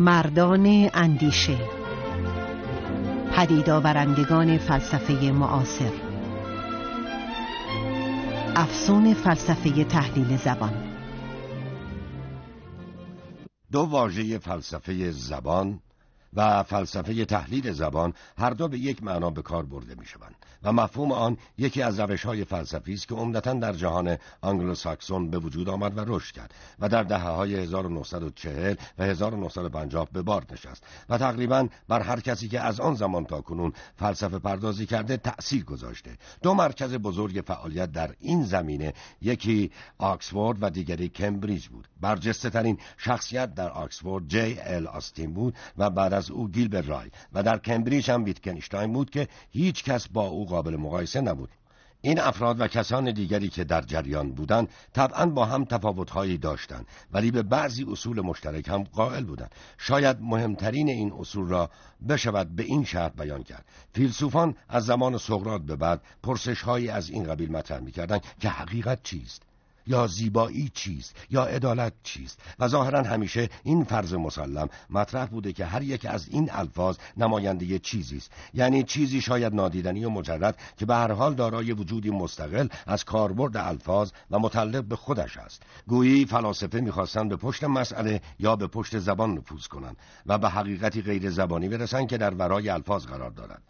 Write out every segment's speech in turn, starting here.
مردان اندیشه پدید آورندگان فلسفه معاصر افسون فلسفه تحلیل زبان دو واژه فلسفه زبان و فلسفه تحلیل زبان هر دو به یک معنا به کار برده می شوند و مفهوم آن یکی از روش های فلسفی است که عمدتا در جهان آنگلوساکسون به وجود آمد و رشد کرد و در دهه های 1940 و 1950 به بار نشست و تقریبا بر هر کسی که از آن زمان تا کنون فلسفه پردازی کرده تأثیر گذاشته دو مرکز بزرگ فعالیت در این زمینه یکی آکسفورد و دیگری کمبریج بود برجسته ترین شخصیت در آکسفورد جی ال آستین بود و از او گیلبر رای و در کمبریج هم ویتکنشتاین بود که هیچ کس با او قابل مقایسه نبود این افراد و کسان دیگری که در جریان بودند طبعا با هم تفاوتهایی داشتند ولی به بعضی اصول مشترک هم قائل بودند شاید مهمترین این اصول را بشود به این شرط بیان کرد فیلسوفان از زمان سقراط به بعد پرسشهایی از این قبیل مطرح میکردند که حقیقت چیست یا زیبایی چیست یا عدالت چیست و ظاهرا همیشه این فرض مسلم مطرح بوده که هر یک از این الفاظ نماینده چیزی است یعنی چیزی شاید نادیدنی و مجرد که به هر حال دارای وجودی مستقل از کاربرد الفاظ و متعلق به خودش است گویی فلاسفه میخواستند به پشت مسئله یا به پشت زبان نفوذ کنند و به حقیقتی غیر زبانی برسند که در ورای الفاظ قرار دارد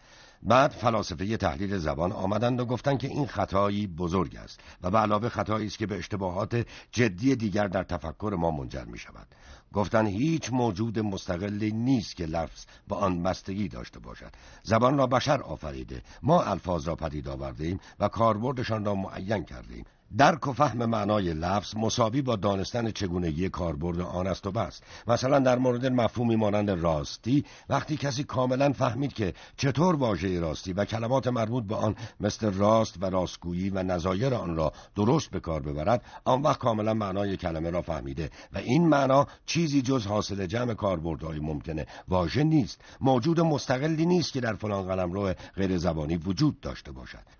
بعد فلاسفه تحلیل زبان آمدند و گفتند که این خطایی بزرگ است و به علاوه خطایی است که به اشتباهات جدی دیگر در تفکر ما منجر می شود گفتند هیچ موجود مستقلی نیست که لفظ به آن بستگی داشته باشد زبان را بشر آفریده ما الفاظ را پدید آورده ایم و کاربردشان را معین کرده درک و فهم معنای لفظ مساوی با دانستن چگونگی کاربرد آن است و بس مثلا در مورد مفهومی مانند راستی وقتی کسی کاملا فهمید که چطور واژه راستی و کلمات مربوط به آن مثل راست و راستگویی و نظایر آن را درست به کار ببرد آن وقت کاملا معنای کلمه را فهمیده و این معنا چیزی جز حاصل جمع کاربردهای ممکنه واژه نیست موجود مستقلی نیست که در فلان قلمرو غیر زبانی وجود داشته باشد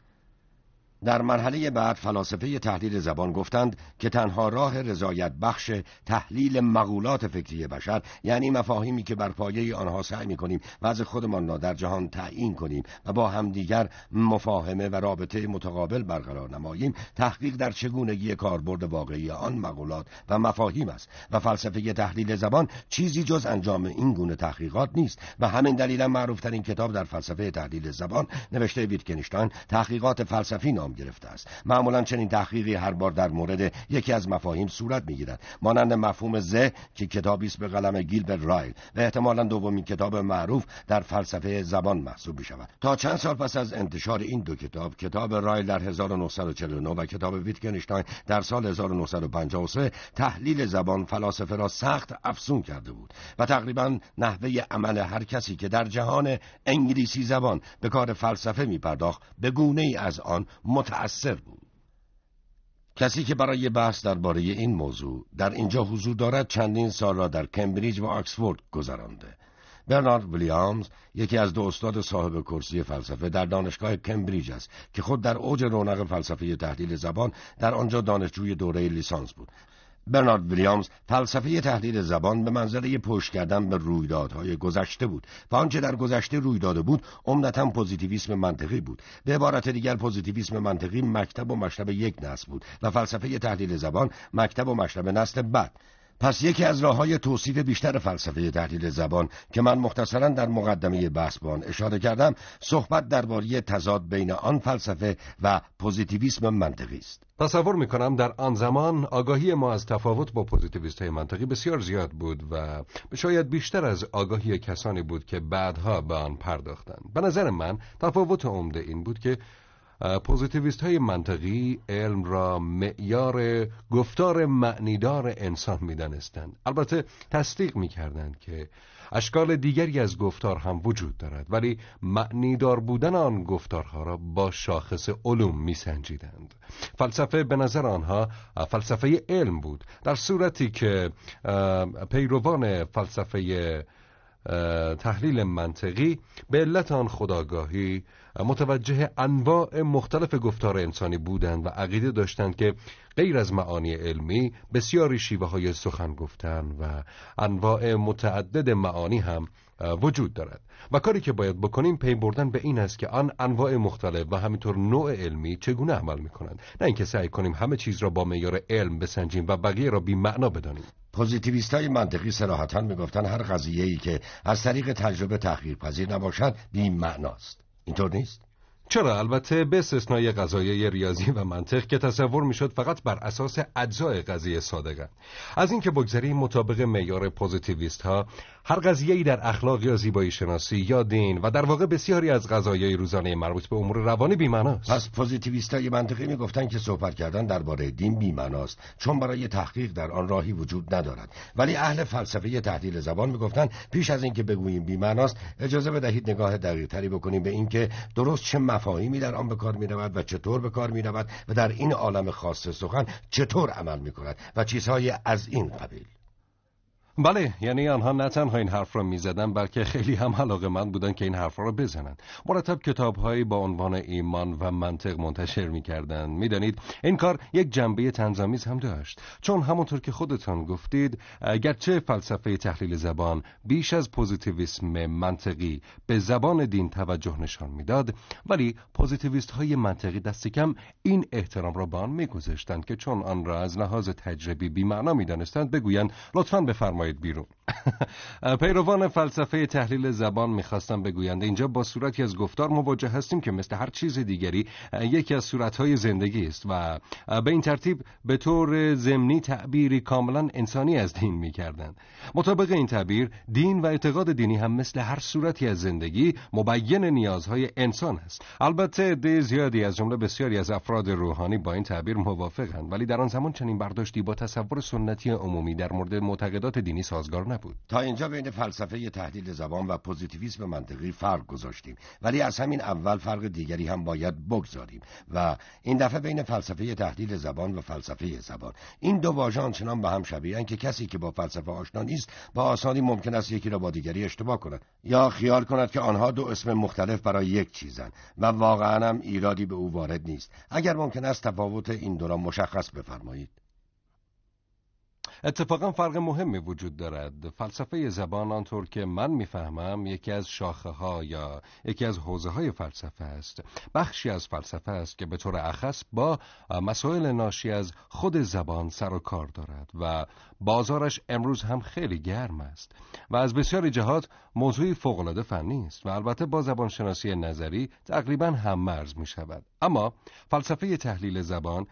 در مرحله بعد فلاسفه تحلیل زبان گفتند که تنها راه رضایت بخش تحلیل مقولات فکری بشر یعنی مفاهیمی که بر پایه آنها سعی می کنیم وضع خودمان را در جهان تعیین کنیم و با دیگر مفاهمه و رابطه متقابل برقرار نماییم تحقیق در چگونگی کاربرد واقعی آن مقولات و مفاهیم است و فلسفه تحلیل زبان چیزی جز انجام این گونه تحقیقات نیست و همین دلیلا معروفترین کتاب در فلسفه تحلیل زبان نوشته ویتکنشتاین تحقیقات فلسفی نام انجام گرفته است معمولا چنین تحقیقی هر بار در مورد یکی از مفاهیم صورت میگیرد مانند مفهوم زه که کتابی است به قلم گیلبرت رایل و احتمالا دومین کتاب معروف در فلسفه زبان محسوب می شود تا چند سال پس از انتشار این دو کتاب کتاب رایل در 1949 و کتاب ویتگنشتاین در سال 1953 تحلیل زبان فلاسفه را سخت افزون کرده بود و تقریبا نحوه عمل هر کسی که در جهان انگلیسی زبان به کار فلسفه می پرداخت به گونه ای از آن متأثر بود کسی که برای بحث درباره این موضوع در اینجا حضور دارد چندین سال را در کمبریج و آکسفورد گذرانده برنارد ویلیامز یکی از دو استاد صاحب کرسی فلسفه در دانشگاه کمبریج است که خود در اوج رونق فلسفه تحلیل زبان در آنجا دانشجوی دوره لیسانس بود برنارد ویلیامز فلسفه تحلیل زبان به منظره پشت کردن به رویدادهای گذشته بود و آنچه در گذشته روی داده بود عمدتا پوزیتیویسم منطقی بود به عبارت دیگر پوزیتیویسم منطقی مکتب و مشرب یک نسل بود و فلسفه تحلیل زبان مکتب و مشرب نسل بعد پس یکی از راه های توصیف بیشتر فلسفه تحلیل زبان که من مختصرا در مقدمه بحث به آن اشاره کردم صحبت درباره تضاد بین آن فلسفه و پوزیتیویسم منطقی است تصور کنم در آن زمان آگاهی ما از تفاوت با پوزیتیویست های منطقی بسیار زیاد بود و شاید بیشتر از آگاهی کسانی بود که بعدها به آن پرداختند به نظر من تفاوت عمده این بود که پوزیتیویست های منطقی علم را معیار گفتار معنیدار انسان میدانستند البته تصدیق میکردند که اشکال دیگری از گفتار هم وجود دارد ولی معنیدار بودن آن گفتارها را با شاخص علوم سنجیدند فلسفه به نظر آنها فلسفه علم بود در صورتی که پیروان فلسفه تحلیل منطقی به علت آن خداگاهی متوجه انواع مختلف گفتار انسانی بودند و عقیده داشتند که غیر از معانی علمی بسیاری شیوه های سخن گفتن و انواع متعدد معانی هم وجود دارد و کاری که باید بکنیم پی بردن به این است که آن انواع مختلف و همینطور نوع علمی چگونه عمل می کنند نه اینکه سعی کنیم همه چیز را با معیار علم بسنجیم و بقیه را بی معنا بدانیم پوزیتیویست های منطقی صراحتا میگفتن هر قضیه ای که از طریق تجربه تحقیق پذیر نباشد بی معناست اینطور نیست؟ چرا البته به استثنای قضایای ریاضی و منطق که تصور میشد فقط بر اساس اجزای قضیه صادقه از اینکه بگذریم مطابق معیار پوزیتیویست ها هر قضیه در اخلاق یا زیبایی شناسی یا دین و در واقع بسیاری از قضایای روزانه مربوط به امور روانی بی‌معناست پس پوزیتیویستای منطقی میگفتن که صحبت کردن درباره دین بی‌معناست چون برای تحقیق در آن راهی وجود ندارد ولی اهل فلسفه تحلیل زبان میگفتن پیش از اینکه بگوییم بی‌معناست اجازه بدهید نگاه دقیقتری بکنیم به اینکه درست چه مفاهیمی در آن به کار رود و چطور به کار رود و در این عالم خاص سخن چطور عمل میکند و چیزهای از این قبیل بله یعنی آنها نه تنها این حرف را زدن بلکه خیلی هم علاقه من بودن که این حرف را بزنند مرتب هایی با عنوان ایمان و منطق منتشر می میدانید این کار یک جنبه تنظامیز هم داشت چون همونطور که خودتان گفتید گرچه فلسفه تحلیل زبان بیش از پوزیتیویسم منطقی به زبان دین توجه نشان میداد ولی پوزیتیویست های منطقی دست کم این احترام را به آن میگذاشتند که چون آن را از لحاظ تجربی می دانستند، بگویند لطفا بفرمایید Polite Bureau پیروان فلسفه تحلیل زبان میخواستم بگویند اینجا با صورتی از گفتار مواجه هستیم که مثل هر چیز دیگری یکی از صورتهای زندگی است و به این ترتیب به طور ضمنی تعبیری کاملا انسانی از دین میکردند مطابق این تعبیر دین و اعتقاد دینی هم مثل هر صورتی از زندگی مبین نیازهای انسان است البته دی زیادی از جمله بسیاری از افراد روحانی با این تعبیر موافقند ولی در آن زمان چنین برداشتی با تصور سنتی عمومی در مورد معتقدات دینی سازگار نبود تا اینجا بین فلسفه تحلیل زبان و پوزیتیویسم منطقی فرق گذاشتیم ولی از همین اول فرق دیگری هم باید بگذاریم و این دفعه بین فلسفه تحلیل زبان و فلسفه زبان این دو واژه آنچنان به هم شبیهن که کسی که با فلسفه آشنا نیست با آسانی ممکن است یکی را با دیگری اشتباه کند یا خیال کند که آنها دو اسم مختلف برای یک چیزند و واقعا هم ایرادی به او وارد نیست اگر ممکن است تفاوت این دو را مشخص بفرمایید اتفاقا فرق مهمی وجود دارد فلسفه زبان آنطور که من میفهمم یکی از شاخه ها یا یکی از حوزه های فلسفه است بخشی از فلسفه است که به طور اخص با مسائل ناشی از خود زبان سر و کار دارد و بازارش امروز هم خیلی گرم است و از بسیاری جهات موضوعی فوقالعاده فنی است و البته با زبانشناسی نظری تقریبا هم مرز می شود اما فلسفه تحلیل زبان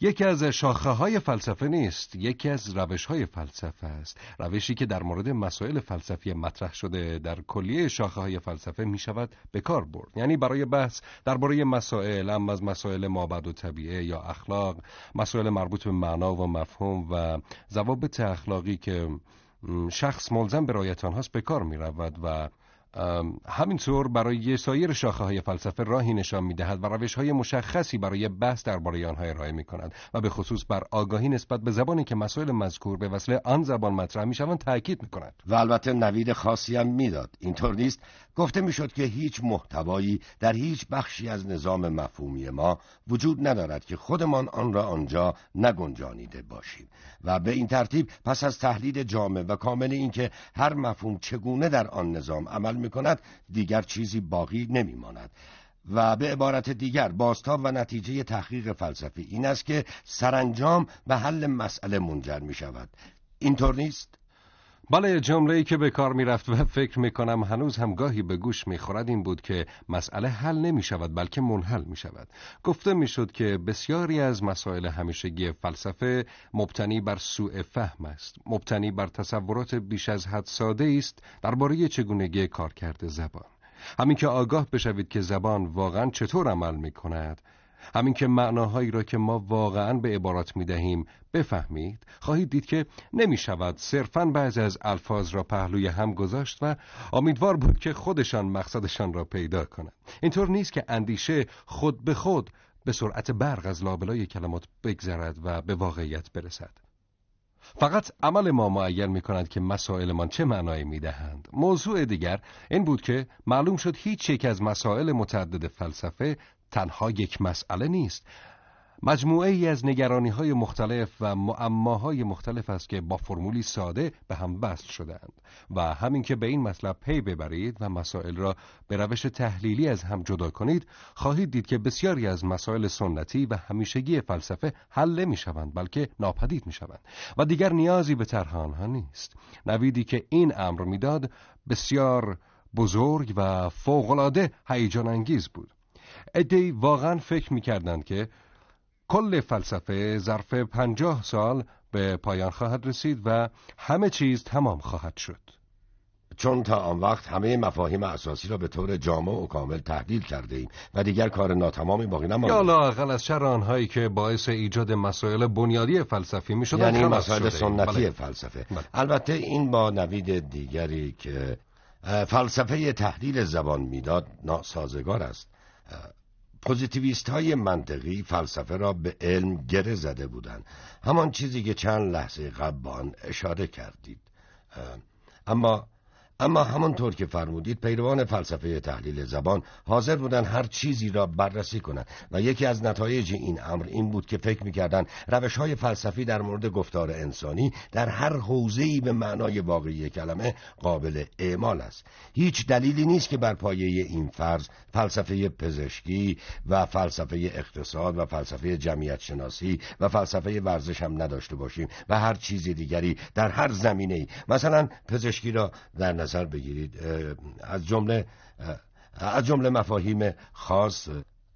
یکی از شاخه های فلسفه نیست یکی از روش های فلسفه است روشی که در مورد مسائل فلسفی مطرح شده در کلیه شاخه های فلسفه می شود به کار برد یعنی برای بحث درباره مسائل اما از مسائل مابد و طبیعه یا اخلاق مسائل مربوط به معنا و مفهوم و ضوابط اخلاقی که شخص ملزم به رایتان آنهاست به کار می رود و همینطور برای سایر شاخه های فلسفه راهی نشان می دهد و روش های مشخصی برای بحث درباره آنها ارائه می کند و به خصوص بر آگاهی نسبت به زبانی که مسائل مذکور به وسیله آن زبان مطرح می شوند تاکید می کند و البته نوید خاصی هم میداد اینطور نیست گفته شد که هیچ محتوایی در هیچ بخشی از نظام مفهومی ما وجود ندارد که خودمان آن را آنجا نگنجانیده باشیم و به این ترتیب پس از تحلیل جامع و کامل اینکه هر مفهوم چگونه در آن نظام عمل می کند دیگر چیزی باقی نمی ماند. و به عبارت دیگر بازتاب و نتیجه تحقیق فلسفی این است که سرانجام به حل مسئله منجر می شود اینطور نیست؟ بله جمله ای که به کار می رفت و فکر می کنم هنوز هم گاهی به گوش می خورد این بود که مسئله حل نمی شود بلکه منحل می شود گفته می شد که بسیاری از مسائل همیشگی فلسفه مبتنی بر سوء فهم است مبتنی بر تصورات بیش از حد ساده است درباره چگونگی کارکرد زبان همین که آگاه بشوید که زبان واقعا چطور عمل می کند همین که معناهایی را که ما واقعا به عبارات می دهیم بفهمید خواهید دید که نمی شود صرفا بعضی از الفاظ را پهلوی هم گذاشت و امیدوار بود که خودشان مقصدشان را پیدا کنند اینطور نیست که اندیشه خود به خود به سرعت برق از لابلای کلمات بگذرد و به واقعیت برسد فقط عمل ما معین می کند که مسائلمان چه معنایی می دهند. موضوع دیگر این بود که معلوم شد هیچ یک از مسائل متعدد فلسفه تنها یک مسئله نیست مجموعه ای از نگرانی های مختلف و معماهای مختلف است که با فرمولی ساده به هم بست شدند و همین که به این مطلب پی ببرید و مسائل را به روش تحلیلی از هم جدا کنید خواهید دید که بسیاری از مسائل سنتی و همیشگی فلسفه حل نمی شوند بلکه ناپدید می شوند و دیگر نیازی به طرح آنها نیست نویدی که این امر میداد بسیار بزرگ و فوقالعاده هیجان انگیز بود ادهی واقعا فکر میکردند که کل فلسفه ظرف پنجاه سال به پایان خواهد رسید و همه چیز تمام خواهد شد چون تا آن وقت همه مفاهیم اساسی را به طور جامع و کامل تحلیل کرده ایم و دیگر کار ناتمامی باقی نمانده یا لاقل از شر آنهایی که باعث ایجاد مسائل بنیادی فلسفی می شدن یعنی مسائل سنتی بله. فلسفه بله. البته این با نوید دیگری که فلسفه تحلیل زبان میداد ناسازگار است پوزیتیویست های منطقی فلسفه را به علم گره زده بودند همان چیزی که چند لحظه قبل آن اشاره کردید اما اما همانطور که فرمودید پیروان فلسفه تحلیل زبان حاضر بودن هر چیزی را بررسی کنند و یکی از نتایج این امر این بود که فکر میکردن روش های فلسفی در مورد گفتار انسانی در هر حوزه‌ای به معنای واقعی کلمه قابل اعمال است هیچ دلیلی نیست که بر پایه این فرض فلسفه پزشکی و فلسفه اقتصاد و فلسفه جمعیت شناسی و فلسفه ورزش هم نداشته باشیم و هر چیز دیگری در هر زمینه‌ای مثلا پزشکی را در بگیرید از جمله از جمله مفاهیم خاص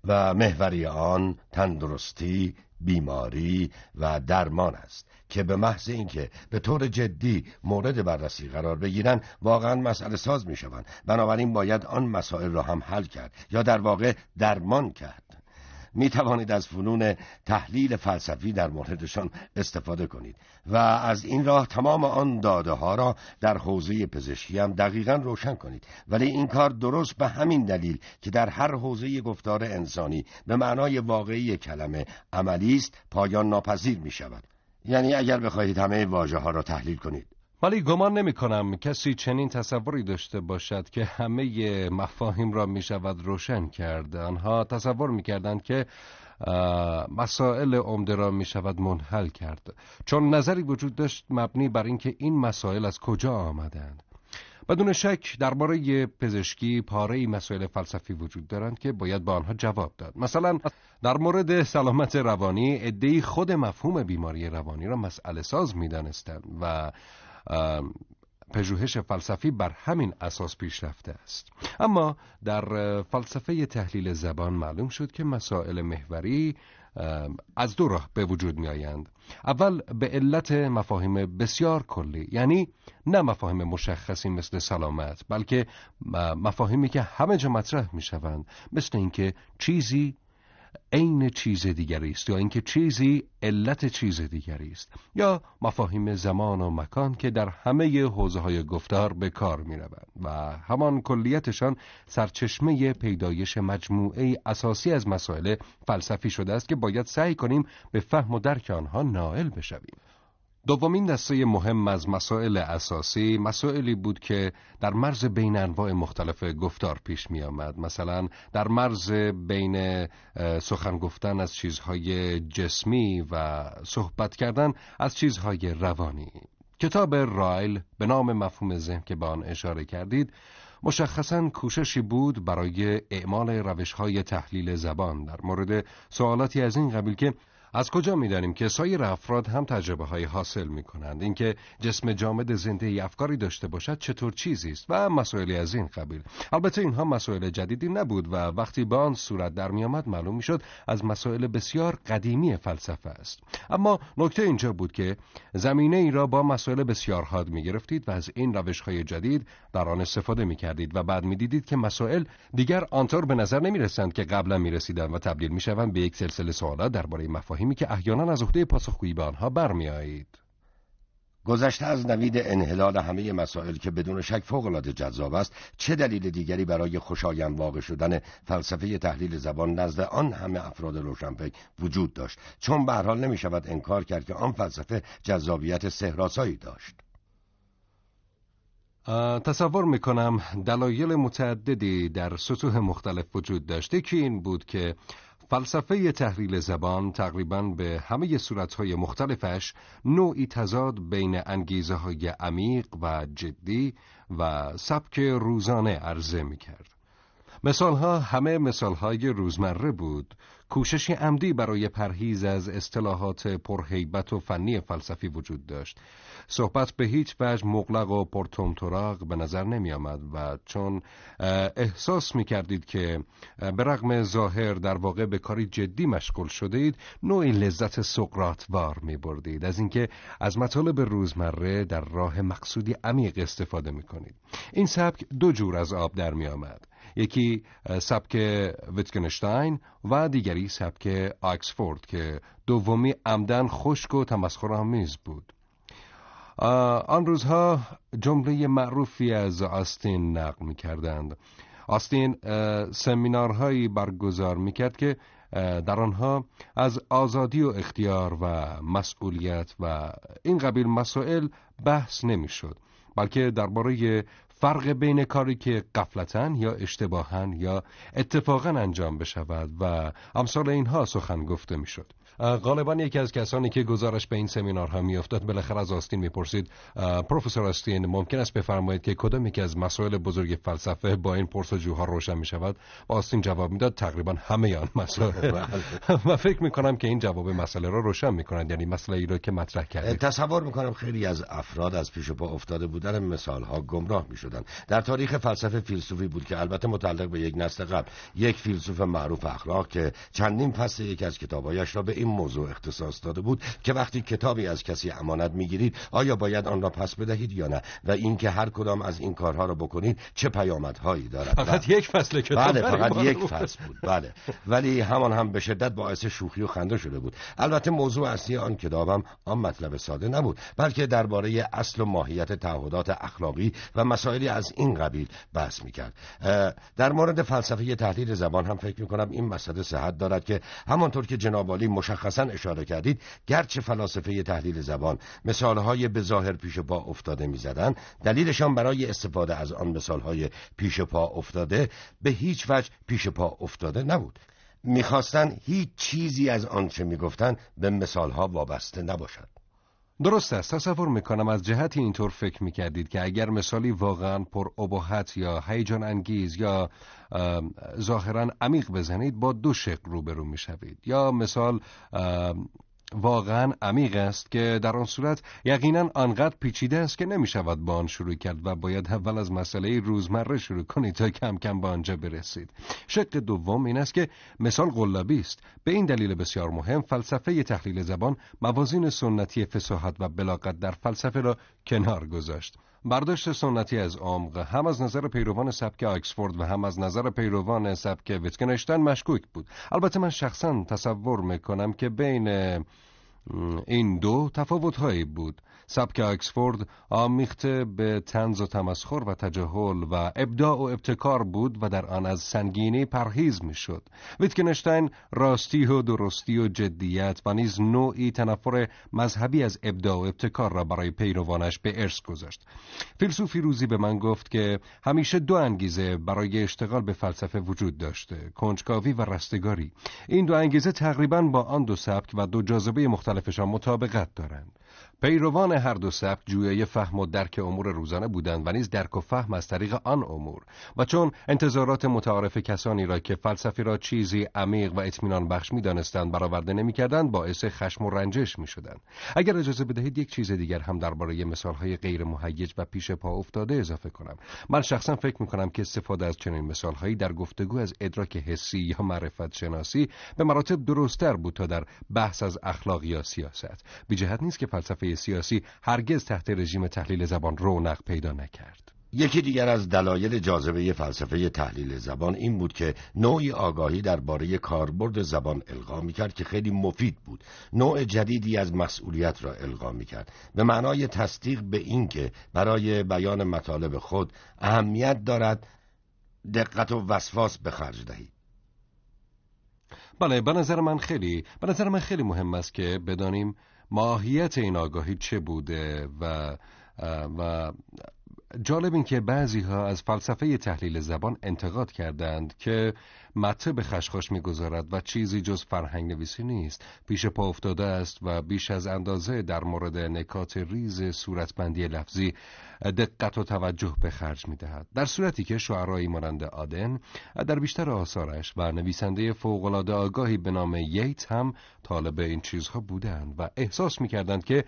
و محوری آن تندرستی، بیماری و درمان است که به محض اینکه به طور جدی مورد بررسی قرار بگیرند واقعا مسئله ساز می شوند بنابراین باید آن مسائل را هم حل کرد یا در واقع درمان کرد می توانید از فنون تحلیل فلسفی در موردشان استفاده کنید و از این راه تمام آن داده ها را در حوزه پزشکی هم دقیقا روشن کنید ولی این کار درست به همین دلیل که در هر حوزه گفتار انسانی به معنای واقعی کلمه عملی است پایان ناپذیر می شود یعنی اگر بخواهید همه واژه ها را تحلیل کنید ولی گمان نمی کنم کسی چنین تصوری داشته باشد که همه مفاهیم را می شود روشن کرد آنها تصور می کردند که مسائل عمده را می شود منحل کرد چون نظری وجود داشت مبنی بر اینکه این مسائل از کجا آمدند بدون شک درباره پزشکی پاره مسائل فلسفی وجود دارند که باید به آنها جواب داد مثلا در مورد سلامت روانی ادهی خود مفهوم بیماری روانی را مسئله ساز میدانستند و پژوهش فلسفی بر همین اساس پیش رفته است اما در فلسفه تحلیل زبان معلوم شد که مسائل محوری از دو راه به وجود می آیند. اول به علت مفاهیم بسیار کلی یعنی نه مفاهیم مشخصی مثل سلامت بلکه مفاهیمی که همه جا مطرح می شوند مثل اینکه چیزی عین چیز دیگری است یا اینکه چیزی علت چیز دیگری است یا مفاهیم زمان و مکان که در همه حوزه های گفتار به کار می روند و همان کلیتشان سرچشمه پیدایش مجموعه اساسی از مسائل فلسفی شده است که باید سعی کنیم به فهم و درک آنها نائل بشویم دومین دسته مهم از مسائل اساسی مسائلی بود که در مرز بین انواع مختلف گفتار پیش می آمد مثلا در مرز بین سخن گفتن از چیزهای جسمی و صحبت کردن از چیزهای روانی کتاب رایل به نام مفهوم ذهن که به آن اشاره کردید مشخصا کوششی بود برای اعمال روش تحلیل زبان در مورد سوالاتی از این قبیل که از کجا دانیم که سایر افراد هم تجربه های حاصل می کنند اینکه جسم جامد زنده ای افکاری داشته باشد چطور چیزی است و مسائلی از این قبیل البته اینها مسائل جدیدی نبود و وقتی به آن صورت در آمد معلوم شد از مسائل بسیار قدیمی فلسفه است اما نکته اینجا بود که زمینه ای را با مسائل بسیار حاد می گرفتید و از این روش های جدید در آن استفاده می کردید و بعد می که مسائل دیگر آنطور به نظر نمی که قبلا می رسیدن و تبدیل می به یک سلسله سوالات درباره مفاهیم مفاهیمی که احیانا از عهده پاسخگویی به آنها برمیآیید گذشته از نوید انحلال همه مسائل که بدون شک فوقالعاده جذاب است چه دلیل دیگری برای خوشایند واقع شدن فلسفه تحلیل زبان نزد آن همه افراد روشنفکر وجود داشت چون به هر حال نمی شود انکار کرد که آن فلسفه جذابیت سهراسایی داشت تصور میکنم دلایل متعددی در سطوح مختلف وجود داشته که این بود که فلسفه تحلیل زبان تقریبا به همه صورتهای مختلفش نوعی تضاد بین انگیزه های عمیق و جدی و سبک روزانه عرضه می کرد. مثال ها همه مثال های روزمره بود کوشش عمدی برای پرهیز از اصطلاحات پرهیبت و فنی فلسفی وجود داشت صحبت به هیچ وجه مغلق و پرتومتراغ به نظر نمی آمد و چون احساس می کردید که به رغم ظاهر در واقع به کاری جدی مشغول شده اید نوعی لذت سقراطوار می بردید از اینکه از مطالب روزمره در راه مقصودی عمیق استفاده می کنید این سبک دو جور از آب در می آمد یکی سبک ویتکنشتاین و دیگری سبک آکسفورد که دومی عمدن خشک و تمسخرآمیز بود آن روزها جمله معروفی از آستین نقل می کردند آستین سمینارهایی برگزار می کرد که در آنها از آزادی و اختیار و مسئولیت و این قبیل مسائل بحث نمیشد بلکه درباره فرق بین کاری که قفلتن یا اشتباهن یا اتفاقا انجام بشود و امثال اینها سخن گفته میشد غالبا یکی از کسانی که گزارش به این سمینار هم میافتاد بالاخره از آستین میپرسید پروفسور آستین ممکن است بفرمایید که کدام یکی از مسائل بزرگ فلسفه با این پرسجوها روشن می شود و آستین جواب میداد تقریبا همه آن مسائل و بله. فکر می کنم که این جواب مسئله را روشن می کند یعنی مسئله ای را که مطرح کرد تصور می کنم خیلی از افراد از پیش و پا افتاده بودن مثال ها گمراه می شدن. در تاریخ فلسفه فیلسوفی بود که البته متعلق به یک نسل قبل یک فیلسوف معروف اخلاق که چندین فصل یکی از کتابایش را به این موضوع اختصاص داده بود که وقتی کتابی از کسی امانت میگیرید آیا باید آن را پس بدهید یا نه و اینکه هر کدام از این کارها را بکنید چه پیامدهایی دارد فقط بله. یک فصل کتاب بله فقط یک فصل بود بله ولی همان هم به شدت باعث شوخی و خنده شده بود البته موضوع اصلی آن کتابم آن مطلب ساده نبود بلکه درباره اصل و ماهیت تعهدات اخلاقی و مسائلی از این قبیل بحث میکرد در مورد فلسفه تحلیل زبان هم فکر میکنم این مسئله صحت دارد که همانطور که جناب مشخصا اشاره کردید گرچه فلاسفه تحلیل زبان مثالهای به ظاهر پیش پا افتاده میزدند دلیلشان برای استفاده از آن مثالهای پیش پا افتاده به هیچ وجه پیش پا افتاده نبود میخواستند هیچ چیزی از آنچه میگفتند به مثالها وابسته نباشد درست است تصور میکنم از جهتی اینطور فکر میکردید که اگر مثالی واقعا پر ابهت یا هیجان انگیز یا ظاهرا عمیق بزنید با دو شق روبرو میشوید یا مثال واقعا عمیق است که در آن صورت یقینا آنقدر پیچیده است که نمی شود با آن شروع کرد و باید اول از مسئله روزمره شروع کنید تا کم کم به آنجا برسید شق دوم این است که مثال قلابی است به این دلیل بسیار مهم فلسفه تحلیل زبان موازین سنتی فساحت و بلاقت در فلسفه را کنار گذاشت برداشت سنتی از عمق هم از نظر پیروان سبک آکسفورد و هم از نظر پیروان سبک ویتکنشتن مشکوک بود البته من شخصا تصور میکنم که بین این دو تفاوتهایی بود سبک اکسفورد آمیخته به تنز و تمسخر و تجاهل و ابداع و ابتکار بود و در آن از سنگینی پرهیز میشد ویتکنشتین راستی و درستی و جدیت و نیز نوعی تنفر مذهبی از ابداع و ابتکار را برای پیروانش به ارث گذاشت فیلسوفی روزی به من گفت که همیشه دو انگیزه برای اشتغال به فلسفه وجود داشته کنجکاوی و رستگاری این دو انگیزه تقریبا با آن دو سبک و دو جاذبه مختلفشان مطابقت دارند پیروان هر دو سبک جویای فهم و درک امور روزانه بودند و نیز درک و فهم از طریق آن امور و چون انتظارات متعارف کسانی را که فلسفه را چیزی عمیق و اطمینان بخش میدانستند برآورده نمیکردند باعث خشم و رنجش میشدند اگر اجازه بدهید یک چیز دیگر هم درباره مثالهای غیر مهیج و پیش پا افتاده اضافه کنم من شخصا فکر می‌کنم که استفاده از چنین مثالهایی در گفتگو از ادراک حسی یا معرفت شناسی به مراتب درستتر بود تا در بحث از اخلاق یا سیاست بیجهت نیست که فلسفه سیاسی هرگز تحت رژیم تحلیل زبان رونق پیدا نکرد. یکی دیگر از دلایل جاذبه فلسفه تحلیل زبان این بود که نوعی آگاهی درباره کاربرد زبان القا میکرد که خیلی مفید بود نوع جدیدی از مسئولیت را القا میکرد به معنای تصدیق به اینکه برای بیان مطالب خود اهمیت دارد دقت و وسواس به خرج دهید بله به نظر من خیلی به نظر من خیلی مهم است که بدانیم ماهیت این آگاهی چه بوده و و جالب این که بعضی ها از فلسفه تحلیل زبان انتقاد کردند که مته به خشخاش میگذارد و چیزی جز فرهنگ نویسی نیست پیش پا افتاده است و بیش از اندازه در مورد نکات ریز صورتبندی لفظی دقت و توجه به خرج میدهد در صورتی که شعرایی مانند آدن در بیشتر آثارش و نویسنده فوقالعاده آگاهی به نام ییت هم طالب این چیزها بودند و احساس میکردند که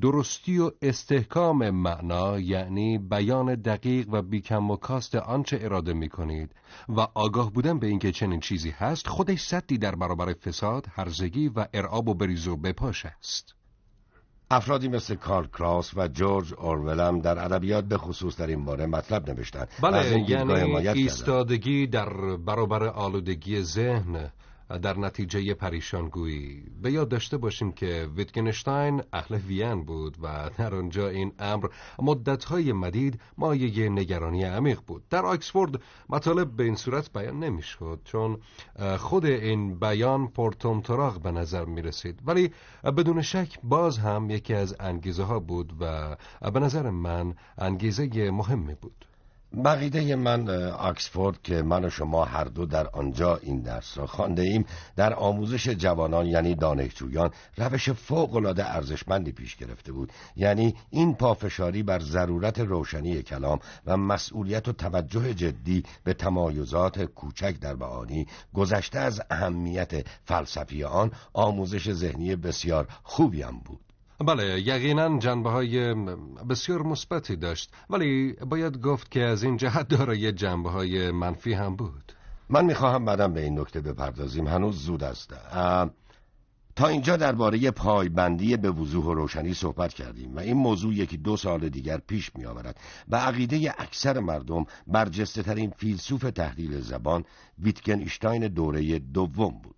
درستی و استحکام معنا یعنی بیان دقیق و بیکم و کاست آنچه اراده می کنید و آگاه بودن به اینکه چنین چیزی هست خودش صدی در برابر فساد، هرزگی و ارعاب و بریز و بپاش است افرادی مثل کارل کراس و جورج اورولم در ادبیات به خصوص در این باره مطلب نوشتند بله یعنی ایستادگی در برابر آلودگی ذهن در نتیجه پریشانگویی به یاد داشته باشیم که ویتگنشتاین اهل وین بود و در آنجا این امر مدتهای مدید مایه نگرانی عمیق بود در آکسفورد مطالب به این صورت بیان نمیشد چون خود این بیان پرتومتراغ به نظر می رسید ولی بدون شک باز هم یکی از انگیزه ها بود و به نظر من انگیزه مهمی بود بقیده من آکسفورد که من و شما هر دو در آنجا این درس را خانده ایم در آموزش جوانان یعنی دانشجویان روش فوقالعاده ارزشمندی پیش گرفته بود یعنی این پافشاری بر ضرورت روشنی کلام و مسئولیت و توجه جدی به تمایزات کوچک در معانی گذشته از اهمیت فلسفی آن آموزش ذهنی بسیار خوبی هم بود بله یقینا جنبه های بسیار مثبتی داشت ولی باید گفت که از این جهت دارای جنبه های منفی هم بود من میخواهم بعدم به این نکته بپردازیم هنوز زود است تا اینجا درباره پایبندی به وضوح و روشنی صحبت کردیم و این موضوع یکی دو سال دیگر پیش می آورد و عقیده اکثر مردم برجسته ترین فیلسوف تحلیل زبان ویتگنشتاین دوره دوم بود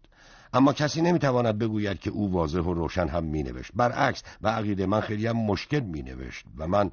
اما کسی نمیتواند بگوید که او واضح و روشن هم مینوشت برعکس و عقیده من خیلی هم مشکل مینوشت و من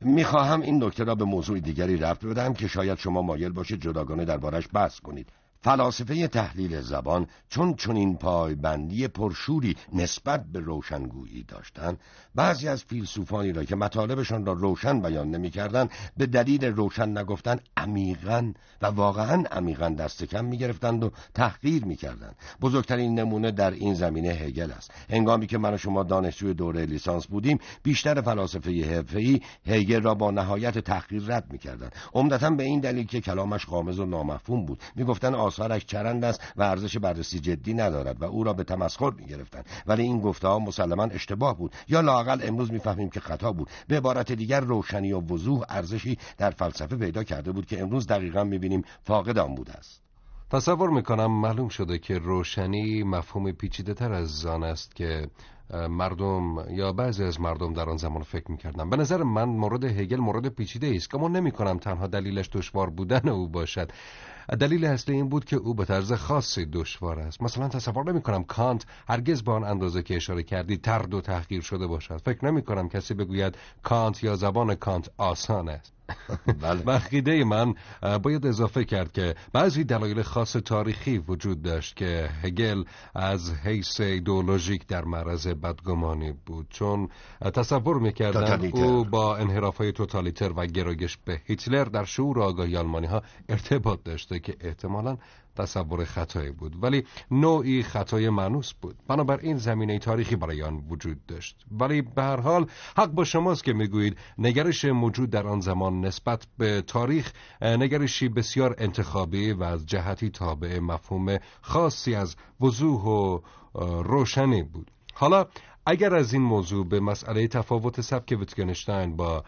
میخواهم این نکته را به موضوع دیگری رفت بدهم که شاید شما مایل باشید جداگانه دربارش بحث کنید فلاسفه تحلیل زبان چون چون چنین پایبندی پرشوری نسبت به روشنگویی داشتند بعضی از فیلسوفانی را که مطالبشان را روشن بیان نمیکردند به دلیل روشن نگفتن عمیقا و واقعا عمیقا دست کم میگرفتند و تحقیر کردن بزرگترین نمونه در این زمینه هگل است هنگامی که من و شما دانشجوی دوره لیسانس بودیم بیشتر فلاسفه هفهی هگل را با نهایت تحقیر رد میکردند عمدتا به این دلیل که کلامش غامض و نامفهوم بود میگفتند آثارش چرند است و ارزش بررسی جدی ندارد و او را به تمسخر میگرفتند ولی این گفته ها مسلما اشتباه بود یا لاقل امروز میفهمیم که خطا بود به عبارت دیگر روشنی و وضوح ارزشی در فلسفه پیدا کرده بود که امروز دقیقا میبینیم فاقد آن بوده است تصور میکنم معلوم شده که روشنی مفهوم پیچیده از آن است که مردم یا بعضی از مردم در آن زمان فکر میکردن به نظر من مورد هگل مورد پیچیده است که من نمی کنم تنها دلیلش دشوار بودن او باشد دلیل اصلی این بود که او به طرز خاصی دشوار است مثلا تصور نمی کنم کانت هرگز به آن اندازه که اشاره کردی ترد و تحقیر شده باشد فکر نمی کنم کسی بگوید کانت یا زبان کانت آسان است بله. بخیده من باید اضافه کرد که بعضی دلایل خاص تاریخی وجود داشت که هگل از حیث ایدولوژیک در معرض بدگمانی بود چون تصور میکردن او با انحرافهای توتالیتر و گرایش به هیتلر در شعور آگاهی آلمانی ها ارتباط داشته که احتمالا تصور خطایی بود ولی نوعی خطای معنوس بود بنابراین زمینه تاریخی برای آن وجود داشت ولی به هر حال حق با شماست که میگویید نگرش موجود در آن زمان نسبت به تاریخ نگرشی بسیار انتخابی و از جهتی تابع مفهوم خاصی از وضوح و روشنی بود حالا اگر از این موضوع به مسئله تفاوت سبک ویتگنشتاین با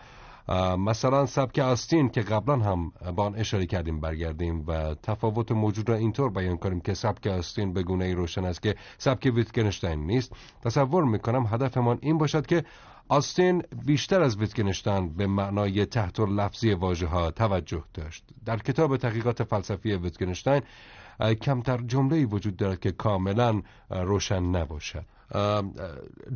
مثلا سبک آستین که قبلا هم با آن اشاره کردیم برگردیم و تفاوت موجود را اینطور بیان کنیم که سبک آستین به گونه ای روشن است که سبک ویتگنشتاین نیست تصور میکنم هدفمان این باشد که آستین بیشتر از ویتگنشتاین به معنای تحت لفظی واژه ها توجه داشت در کتاب تحقیقات فلسفی ویتگنشتاین کمتر جمله وجود دارد که کاملا روشن نباشد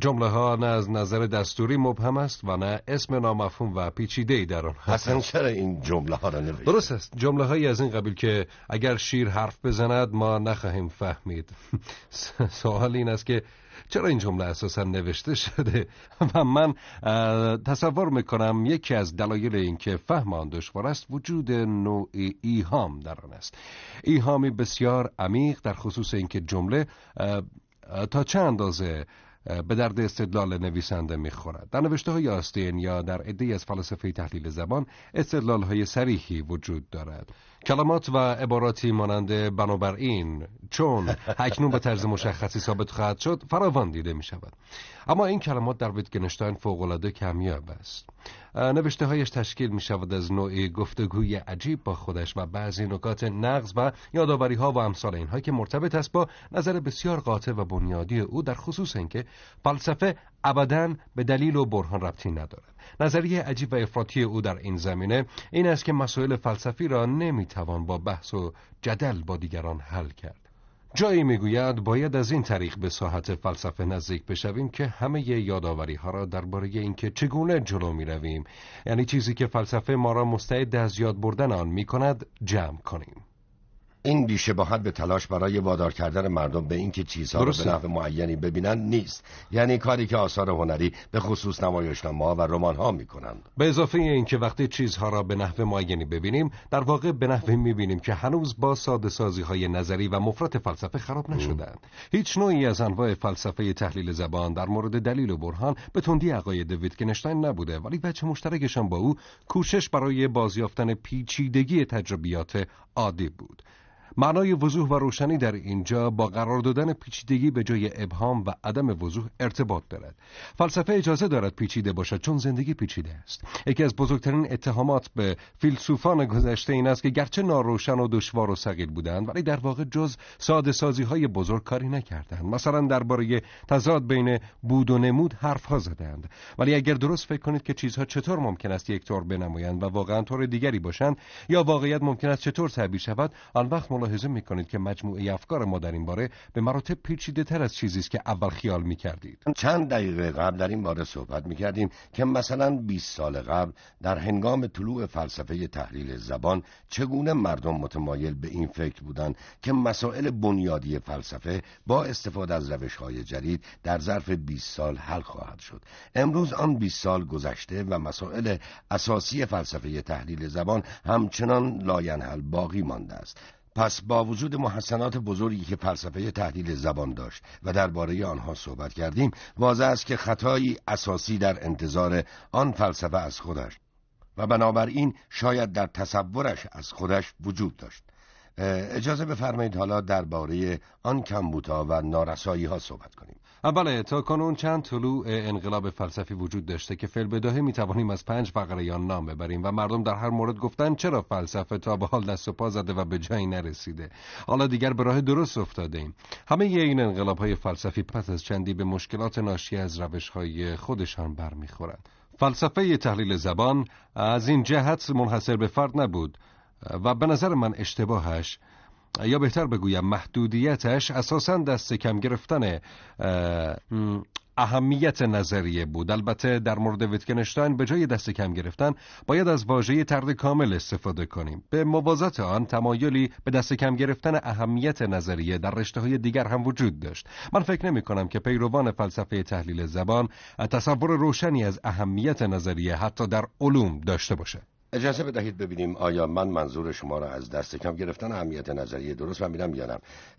جمله ها نه از نظر دستوری مبهم است و نه اسم نامفهوم و پیچیده ای در آن چرا این جمله ها را نوشت درست است جمله هایی از این قبیل که اگر شیر حرف بزند ما نخواهیم فهمید سوال این است که چرا این جمله اساسا نوشته شده و من تصور میکنم یکی از دلایل اینکه فهم آن دشوار است وجود نوع ایهام در آن است ایهامی بسیار عمیق در خصوص اینکه جمله تا چه اندازه به درد استدلال نویسنده میخورد در نوشته های آستین یا در عدهای از فلسفه تحلیل زبان استدلال های سریحی وجود دارد کلمات و عباراتی مانند بنابراین چون اکنون به طرز مشخصی ثابت خواهد شد فراوان دیده می شود اما این کلمات در ویتگنشتاین فوقالعاده کمیاب است نوشته هایش تشکیل می شود از نوعی گفتگوی عجیب با خودش و بعضی نکات نقض و یادآوری ها و امثال اینها که مرتبط است با نظر بسیار قاطع و بنیادی او در خصوص اینکه فلسفه ابدا به دلیل و برهان ربطی ندارد نظریه عجیب و افراطی او در این زمینه این است که مسائل فلسفی را توان با بحث و جدل با دیگران حل کرد جایی میگوید باید از این طریق به ساحت فلسفه نزدیک بشویم که همه یادآوری ها را درباره اینکه چگونه جلو می رویم یعنی چیزی که فلسفه ما را مستعد از یاد بردن آن می کند جمع کنیم این بیشباهت به تلاش برای وادار کردن مردم به اینکه چیزها رو به نحو معینی ببینند نیست یعنی کاری که آثار هنری به خصوص ها و ها میکنند به اضافه اینکه وقتی چیزها را به نحو معینی ببینیم در واقع به نحوی میبینیم که هنوز با ساده سازی های نظری و مفرط فلسفه خراب نشدند هیچ نوعی از انواع فلسفه تحلیل زبان در مورد دلیل و برهان به تندی عقاید ویتگنشتاین نبوده ولی بچه مشترکشان با او کوشش برای بازیافتن پیچیدگی تجربیات عادی بود معنای وضوح و روشنی در اینجا با قرار دادن پیچیدگی به جای ابهام و عدم وضوح ارتباط دارد فلسفه اجازه دارد پیچیده باشد چون زندگی پیچیده است یکی از بزرگترین اتهامات به فیلسوفان گذشته این است که گرچه ناروشن و دشوار و صغیر بودند ولی در واقع جز ساده سازی های بزرگ کاری نکردند مثلا درباره تضاد بین بود و نمود حرف ها زدند ولی اگر درست فکر کنید که چیزها چطور ممکن است یک طور بنمایند و واقعا طور دیگری باشند یا واقعیت ممکن است چطور تعبیر شود آن وقت ملاحظه میکنید که مجموعه افکار ما در این باره به مراتب پیچیده تر از چیزی است که اول خیال میکردید چند دقیقه قبل در این باره صحبت میکردیم که مثلا 20 سال قبل در هنگام طلوع فلسفه تحلیل زبان چگونه مردم متمایل به این فکر بودند که مسائل بنیادی فلسفه با استفاده از های جدید در ظرف 20 سال حل خواهد شد امروز آن 20 سال گذشته و مسائل اساسی فلسفه تحلیل زبان همچنان لاینحل باقی مانده است پس با وجود محسنات بزرگی که فلسفه تحلیل زبان داشت و درباره آنها صحبت کردیم واضح است که خطایی اساسی در انتظار آن فلسفه از خودش و بنابراین شاید در تصورش از خودش وجود داشت اجازه بفرمایید حالا درباره آن کمبوتا و نارسایی ها صحبت کنیم بله تا کنون چند طلوع انقلاب فلسفی وجود داشته که فعل بداهه می توانیم از پنج فقره یا نام ببریم و مردم در هر مورد گفتن چرا فلسفه تا به حال دست و پا زده و به جایی نرسیده حالا دیگر به راه درست افتاده ایم همه ی این انقلاب های فلسفی پس از چندی به مشکلات ناشی از روش های خودشان برمیخورند فلسفه تحلیل زبان از این جهت منحصر به فرد نبود و به نظر من اشتباهش یا بهتر بگویم محدودیتش اساسا دست کم گرفتن اهمیت نظریه بود البته در مورد ویتکنشتاین به جای دست کم گرفتن باید از واژه ترد کامل استفاده کنیم به موازات آن تمایلی به دست کم گرفتن اهمیت نظریه در رشته های دیگر هم وجود داشت من فکر نمی کنم که پیروان فلسفه تحلیل زبان تصور روشنی از اهمیت نظریه حتی در علوم داشته باشد اجازه بدهید ببینیم آیا من منظور شما را از دست کم گرفتن اهمیت نظریه درست فهمیدم یا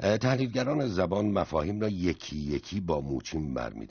نه تحلیلگران زبان مفاهیم را یکی یکی با موچین برمی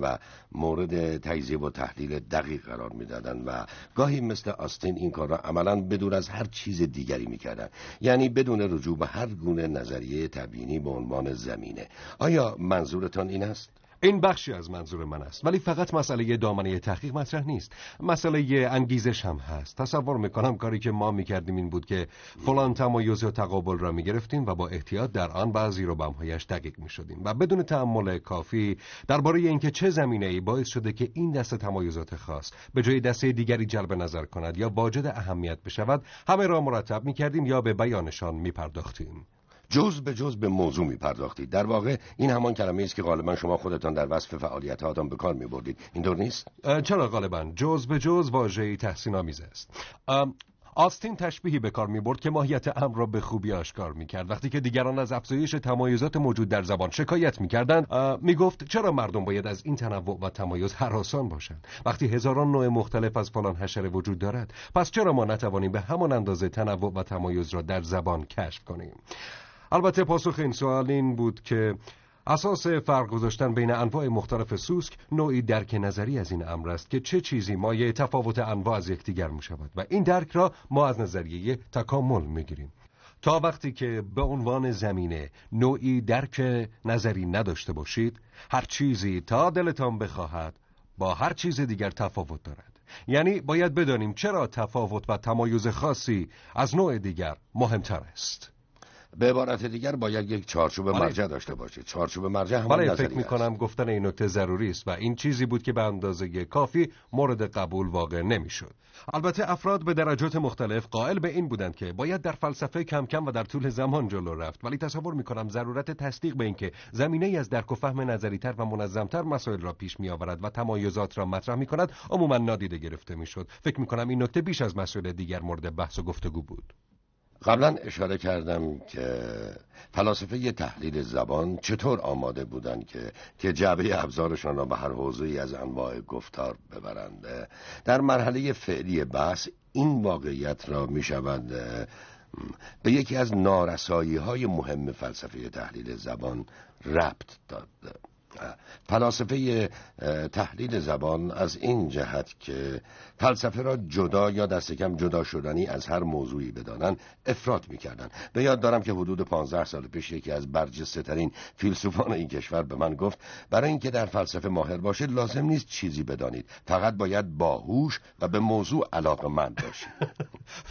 و مورد تجزیه و تحلیل دقیق قرار میدادند و گاهی مثل آستین این کار را عملا بدون از هر چیز دیگری میکردند یعنی بدون رجوع به هر گونه نظریه تبیینی به عنوان زمینه آیا منظورتان این است این بخشی از منظور من است ولی فقط مسئله دامنه تحقیق مطرح نیست مسئله انگیزش هم هست تصور میکنم کاری که ما میکردیم این بود که فلان تمایز و تقابل را میگرفتیم و با احتیاط در آن بعضی رو بمهایش دقیق میشدیم و بدون تعمل کافی درباره اینکه چه زمینه ای باعث شده که این دسته تمایزات خاص به جای دسته دیگری جلب نظر کند یا واجد اهمیت بشود همه را مرتب میکردیم یا به بیانشان میپرداختیم جز به جز به موضوع می پرداختید در واقع این همان کلمه است که غالبا شما خودتان در وصف فعالیت هاتان به کار می بردید اینطور نیست چرا غالبا جز به جز تحسین آمیز است آستین تشبیهی به کار میبرد که ماهیت امر را به خوبی آشکار میکرد وقتی که دیگران از افزایش تمایزات موجود در زبان شکایت میکردند میگفت چرا مردم باید از این تنوع و تمایز حراسان باشند وقتی هزاران نوع مختلف از فلان حشره وجود دارد پس چرا ما نتوانیم به همان اندازه تنوع و تمایز را در زبان کشف کنیم البته پاسخ این سوال این بود که اساس فرق گذاشتن بین انواع مختلف سوسک نوعی درک نظری از این امر است که چه چیزی مایه تفاوت انواع از یکدیگر می شود و این درک را ما از نظریه تکامل می گیریم. تا وقتی که به عنوان زمینه نوعی درک نظری نداشته باشید هر چیزی تا دلتان بخواهد با هر چیز دیگر تفاوت دارد یعنی باید بدانیم چرا تفاوت و تمایز خاصی از نوع دیگر مهمتر است به عبارت دیگر باید یک چارچوب آره. مرجع داشته باشه چارچوب مرجع هم برای فکر می کنم گفتن این نکته ضروری است و این چیزی بود که به اندازه کافی مورد قبول واقع نمیشد البته افراد به درجات مختلف قائل به این بودند که باید در فلسفه کم کم و در طول زمان جلو رفت ولی تصور می ضرورت تصدیق به اینکه زمینه ای از درک و فهم نظریتر و منظمتر مسائل را پیش می و تمایزات را مطرح می کند عموما نادیده گرفته می فکر می کنم این نکته بیش از مسائل دیگر مورد بحث و گفتگو بود قبلا اشاره کردم که فلاسفه تحلیل زبان چطور آماده بودند که که جعبه ابزارشان را به هر حوزه از انواع گفتار ببرند در مرحله فعلی بحث این واقعیت را می شود به یکی از نارسایی های مهم فلسفه تحلیل زبان ربط داد فلاسفه تحلیل زبان از این جهت که فلسفه را جدا یا دست کم جدا شدنی از هر موضوعی بدانند افراد میکردند به یاد دارم که حدود 15 سال پیش یکی از برجسته ترین فیلسوفان این کشور به من گفت برای اینکه در فلسفه ماهر باشید لازم نیست چیزی بدانید فقط باید باهوش و به موضوع علاقه من باشید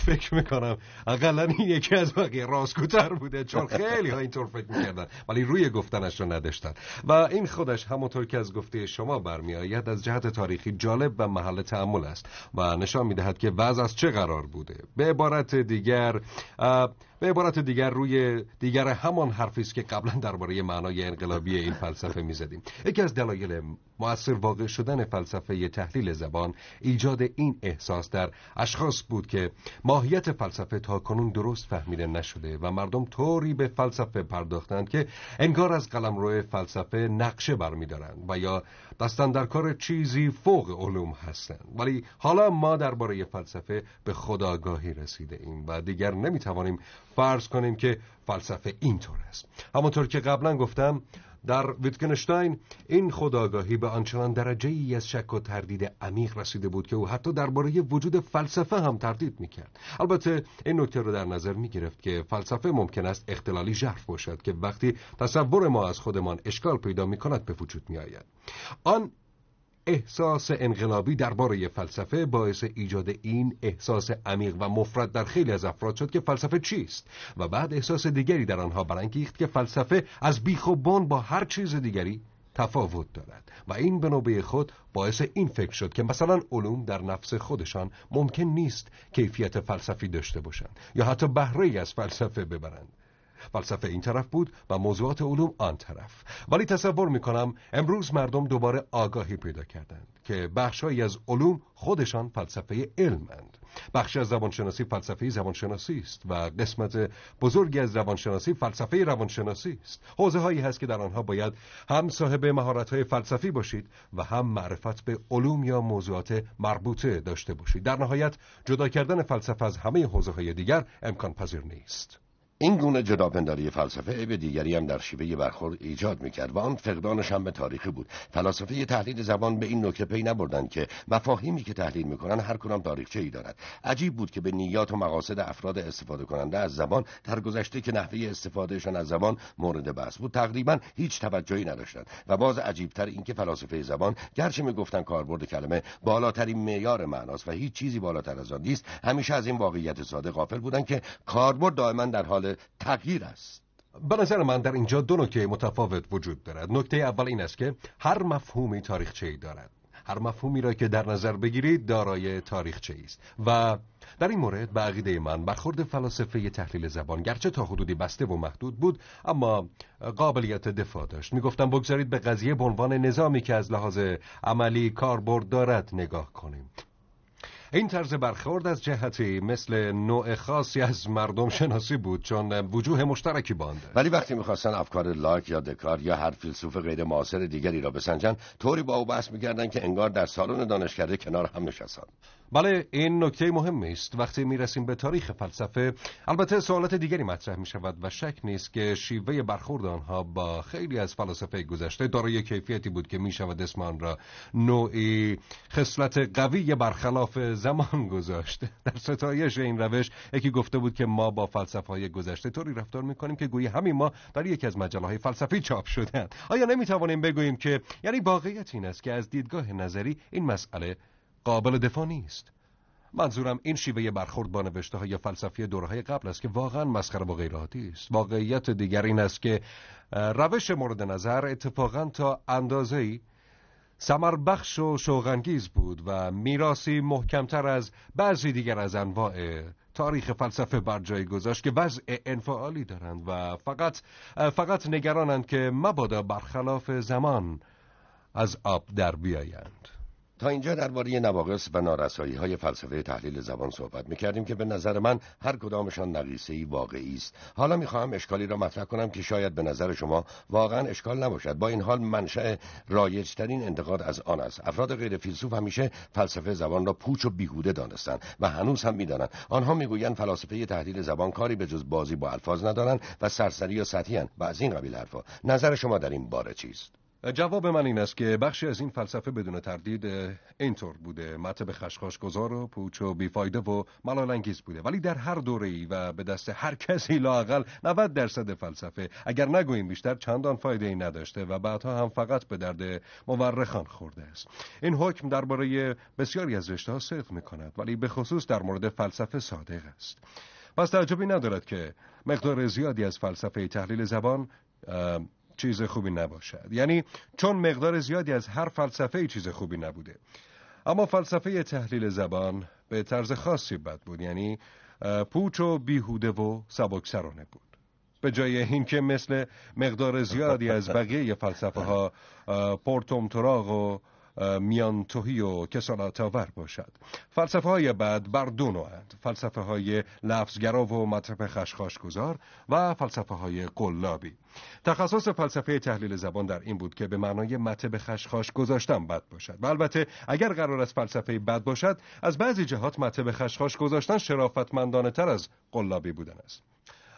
فکر میکنم اقلا این یکی از بقیه راستگوتر بوده چون خیلی ها اینطور فکر میکردن ولی روی گفتنش رو نداشتن و این خودش همانطور که از گفته شما برمیآید از جهت تاریخی جالب و محل تعمل است و نشان میدهد که وضع از چه قرار بوده به عبارت دیگر به عبارت دیگر روی دیگر همان حرفی است که قبلا درباره معنای انقلابی این فلسفه میزدیم یکی از دلایل مؤثر واقع شدن فلسفه تحلیل زبان ایجاد این احساس در اشخاص بود که ماهیت فلسفه تا کنون درست فهمیده نشده و مردم طوری به فلسفه پرداختند که انگار از قلم روی فلسفه نقشه برمیدارند و یا دستن در کار چیزی فوق علوم هستند ولی حالا ما درباره فلسفه به خداگاهی رسیده ایم و دیگر نمیتوانیم فرض کنیم که فلسفه اینطور است همانطور که قبلا گفتم در ویتگنشتاین این خداگاهی به آنچنان درجه ای از شک و تردید عمیق رسیده بود که او حتی درباره وجود فلسفه هم تردید میکرد البته این نکته رو در نظر میگرفت که فلسفه ممکن است اختلالی ژرف باشد که وقتی تصور ما از خودمان اشکال پیدا میکند به وجود میآید آن احساس انقلابی درباره فلسفه باعث ایجاد این احساس عمیق و مفرد در خیلی از افراد شد که فلسفه چیست و بعد احساس دیگری در آنها برانگیخت که فلسفه از بیخ و با هر چیز دیگری تفاوت دارد و این به نوبه خود باعث این فکر شد که مثلا علوم در نفس خودشان ممکن نیست کیفیت فلسفی داشته باشند یا حتی بهره از فلسفه ببرند فلسفه این طرف بود و موضوعات علوم آن طرف ولی تصور میکنم امروز مردم دوباره آگاهی پیدا کردند که بخشهایی از علوم خودشان فلسفه علمند بخش از روانشناسی فلسفه زبانشناسی است و قسمت بزرگی از روانشناسی فلسفه روانشناسی است حوزه هایی هست که در آنها باید هم صاحب مهارت های فلسفی باشید و هم معرفت به علوم یا موضوعات مربوطه داشته باشید در نهایت جدا کردن فلسفه از همه حوزه های دیگر امکان پذیر نیست این گونه جداپنداری فلسفه به دیگری هم در شیوه برخورد ایجاد میکرد و آن فقدانش هم به تاریخی بود فلاسفه تحلیل زبان به این نکته پی نبردند که مفاهیمی که تحلیل میکنند هر کدام تاریخچه ای دارد عجیب بود که به نیات و مقاصد افراد استفاده کننده از زبان در گذشته که نحوه استفادهشان از زبان مورد بحث بود تقریبا هیچ توجهی نداشتند و باز عجیبتر اینکه فلاسفه زبان گرچه میگفتند کاربرد کلمه بالاترین معیار معناست و هیچ چیزی بالاتر از آن نیست همیشه از این واقعیت ساده غافل بودند که کاربرد دائما در حال تغییر است به نظر من در اینجا دو نکته متفاوت وجود دارد نکته اول این است که هر مفهومی تاریخچه ای دارد هر مفهومی را که در نظر بگیرید دارای تاریخچه است و در این مورد به عقیده من برخورد فلاسفه تحلیل زبان گرچه تا حدودی بسته و محدود بود اما قابلیت دفاع داشت میگفتم بگذارید به قضیه به عنوان نظامی که از لحاظ عملی کاربرد دارد نگاه کنیم این طرز برخورد از جهتی مثل نوع خاصی از مردم شناسی بود چون وجوه مشترکی باند ولی وقتی میخواستن افکار لاک یا دکار یا هر فیلسوف غیر معاصر دیگری را بسنجن طوری با او بحث میکردن که انگار در سالن دانشکده کنار هم نشستن بله این نکته مهمی است وقتی میرسیم به تاریخ فلسفه البته سوالات دیگری مطرح میشود و شک نیست که شیوه برخورد آنها با خیلی از فلاسفه گذشته دارای کیفیتی بود که میشود اسم آن را نوعی خصلت قوی برخلاف زمان گذاشته در ستایش این روش یکی گفته بود که ما با فلسفه های گذشته طوری رفتار میکنیم که گویی همین ما در یکی از مجله های فلسفی چاپ شدند آیا نمیتوانیم بگوییم که یعنی واقعیت این است که از دیدگاه نظری این مسئله قابل دفاع نیست منظورم این شیوه برخورد با نوشته های فلسفی دورهای قبل است که واقعا مسخره و غیر است واقعیت دیگر این است که روش مورد نظر اتفاقا تا اندازه‌ای سمر بخش و شوغنگیز بود و میراسی محکمتر از بعضی دیگر از انواع تاریخ فلسفه بر جای گذاشت که وضع انفعالی دارند و فقط فقط نگرانند که مبادا برخلاف زمان از آب در بیایند تا اینجا درباره نواقص و نارسایی های فلسفه تحلیل زبان صحبت میکردیم که به نظر من هر کدامشان نقیصه واقعی است حالا میخواهم اشکالی را مطرح کنم که شاید به نظر شما واقعا اشکال نباشد با این حال منشأ رایجترین انتقاد از آن است افراد غیر فیلسوف همیشه فلسفه زبان را پوچ و بیهوده دانستند و هنوز هم میدانند آنها میگویند فلاسفه تحلیل زبان کاری به جز بازی با الفاظ ندارند و سرسری و سطحی و از این قبیل حرفها نظر شما در این باره چیست جواب من این است که بخشی از این فلسفه بدون تردید اینطور بوده خشخاش گذار و پوچ و بیفایده و ملالانگیز بوده ولی در هر دوره ای و به دست هر کسی لاقل 90 درصد فلسفه اگر نگوییم بیشتر چندان فایده ای نداشته و بعدها هم فقط به درد مورخان خورده است این حکم درباره بسیاری از رشته ها صدق می کند ولی به خصوص در مورد فلسفه صادق است پس تعجبی ندارد که مقدار زیادی از فلسفه تحلیل زبان چیز خوبی نباشد یعنی چون مقدار زیادی از هر فلسفه چیز خوبی نبوده اما فلسفه تحلیل زبان به طرز خاصی بد بود یعنی پوچ و بیهوده و سبکسرانه بود به جای اینکه مثل مقدار زیادی از بقیه فلسفه ها و میان توهی و کسالات آور باشد فلسفه های بعد بر دو نوعند فلسفه های لفظگرا و مطرب خشخاش گذار و فلسفه های قلابی تخصص فلسفه تحلیل زبان در این بود که به معنای مطب خشخاش گذاشتن بد باشد و البته اگر قرار از فلسفه بد باشد از بعضی جهات مطب خشخاش گذاشتن شرافتمندانه تر از قلابی بودن است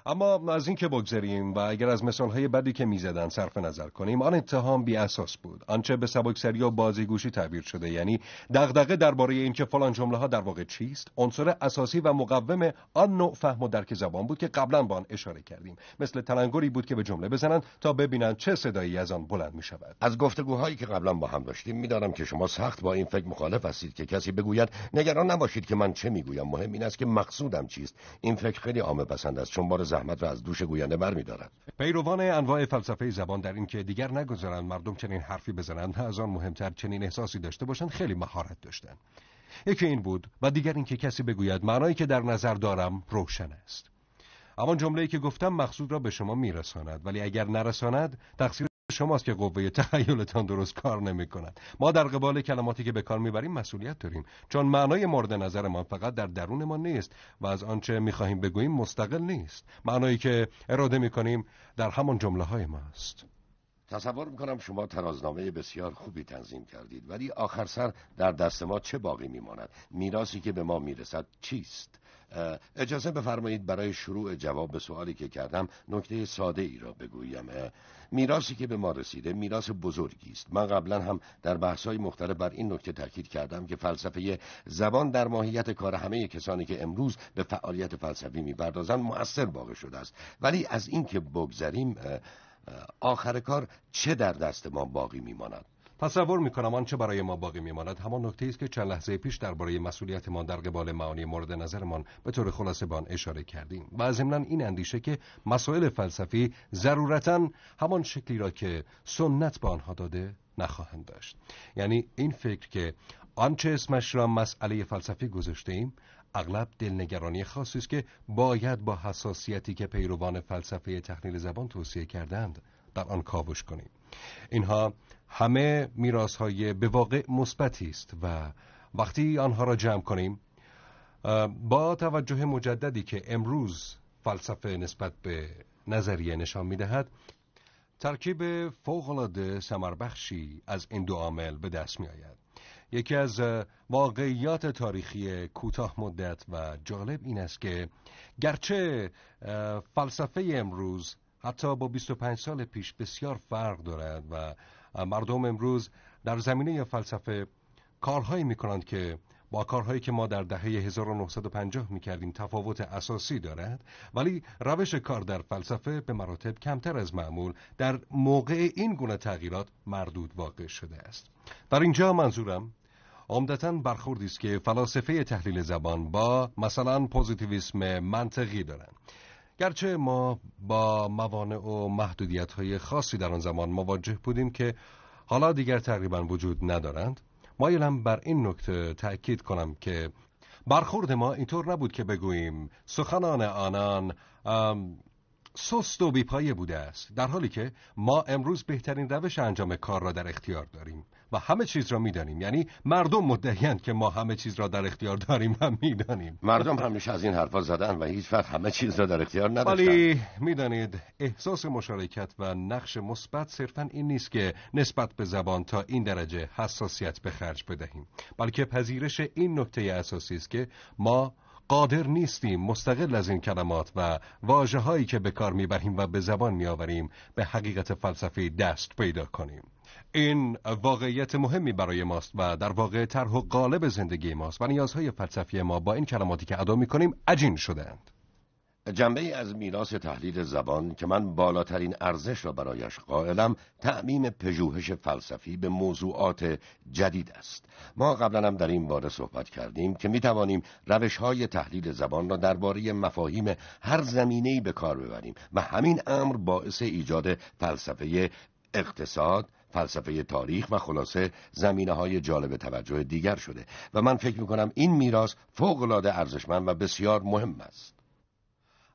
اما از اینکه که بگذریم و اگر از مثالهای بدی که میزدن صرف نظر کنیم آن اتهام بی اساس بود آنچه به سبکسری و بازیگوشی تعبیر شده یعنی دغدغه درباره اینکه فلان جمله ها در واقع چیست عنصر اساسی و مقوم آن نوع فهم و درک زبان بود که قبلا به آن اشاره کردیم مثل تلنگری بود که به جمله بزنند تا ببینند چه صدایی از آن بلند می شود از گفتگوهایی که قبلا با هم داشتیم میدانم که شما سخت با این فکر مخالف هستید که کسی بگوید نگران نباشید که من چه میگویم مهم این است که مقصودم چیست این فکر خیلی عامه پسند است چون زحمت را از دوش گوینده برمیدارد پیروان انواع فلسفه زبان در اینکه دیگر نگذارند مردم چنین حرفی بزنند از آن مهمتر چنین احساسی داشته باشند خیلی مهارت داشتند یکی این بود و دیگر اینکه کسی بگوید معنایی که در نظر دارم روشن است همان جمله‌ای که گفتم مقصود را به شما میرساند ولی اگر نرساند تقصیر شماست که قوه تخیلتان درست کار نمی کند ما در قبال کلماتی که به کار میبریم مسئولیت داریم چون معنای مورد نظر ما فقط در درون ما نیست و از آنچه میخواهیم بگوییم مستقل نیست معنایی که اراده میکنیم در همان جمله های ما است تصور میکنم شما ترازنامه بسیار خوبی تنظیم کردید ولی آخر سر در دست ما چه باقی میماند میراثی که به ما میرسد چیست اجازه بفرمایید برای شروع جواب به سوالی که کردم نکته ساده ای را بگویم میراثی که به ما رسیده میراث بزرگی است من قبلا هم در های مختلف بر این نکته تاکید کردم که فلسفه زبان در ماهیت کار همه کسانی که امروز به فعالیت فلسفی میپردازند مؤثر باقی شده است ولی از اینکه بگذریم آخر کار چه در دست ما باقی میماند تصور میکنم آنچه برای ما باقی میماند همان نکته است که چند لحظه پیش درباره ما در قبال معانی مورد نظرمان به طور خلاصه به آن اشاره کردیم و ضمنا این اندیشه که مسائل فلسفی ضرورتا همان شکلی را که سنت به آنها داده نخواهند داشت یعنی این فکر که آنچه اسمش را مسئله فلسفی گذاشته ایم اغلب دلنگرانی خاصی است که باید با حساسیتی که پیروان فلسفه تحلیل زبان توصیه کردند در آن کاوش کنیم اینها همه میراث های به واقع مثبتی است و وقتی آنها را جمع کنیم با توجه مجددی که امروز فلسفه نسبت به نظریه نشان میدهد ترکیب فوقالعاده سمربخشی از این دو عامل به دست می آید. یکی از واقعیات تاریخی کوتاه مدت و جالب این است که گرچه فلسفه امروز حتی با 25 سال پیش بسیار فرق دارد و مردم امروز در زمینه فلسفه کارهایی میکنند که با کارهایی که ما در دهه 1950 کردیم تفاوت اساسی دارد ولی روش کار در فلسفه به مراتب کمتر از معمول در موقع این گونه تغییرات مردود واقع شده است در اینجا منظورم عمدتا برخوردی است که فلاسفه تحلیل زبان با مثلا پوزیتیویسم منطقی دارند گرچه ما با موانع و محدودیت های خاصی در آن زمان مواجه بودیم که حالا دیگر تقریبا وجود ندارند مایلم بر این نکته تأکید کنم که برخورد ما اینطور نبود که بگوییم سخنان آنان سست و بیپایه بوده است در حالی که ما امروز بهترین روش انجام کار را در اختیار داریم و همه چیز را میدانیم یعنی مردم مدهیند که ما همه چیز را در اختیار داریم و میدانیم مردم همیشه از این حرفا زدن و هیچ وقت همه چیز را در اختیار نداشتن ولی میدانید احساس مشارکت و نقش مثبت صرفا این نیست که نسبت به زبان تا این درجه حساسیت به خرج بدهیم بلکه پذیرش این نکته اساسی است که ما قادر نیستیم مستقل از این کلمات و واجه هایی که به کار میبریم و به زبان میآوریم به حقیقت فلسفی دست پیدا کنیم این واقعیت مهمی برای ماست و در واقع طرح و قالب زندگی ماست و نیازهای فلسفی ما با این کلماتی که ادا میکنیم عجین شدهاند جنبه از میراث تحلیل زبان که من بالاترین ارزش را برایش قائلم تعمیم پژوهش فلسفی به موضوعات جدید است ما قبلا هم در این باره صحبت کردیم که میتوانیم توانیم روش های تحلیل زبان را درباره مفاهیم هر زمینه‌ای به کار ببریم و همین امر باعث ایجاد فلسفه اقتصاد فلسفه تاریخ و خلاصه زمینه های جالب توجه دیگر شده و من فکر می این میراث فوق ارزشمند و بسیار مهم است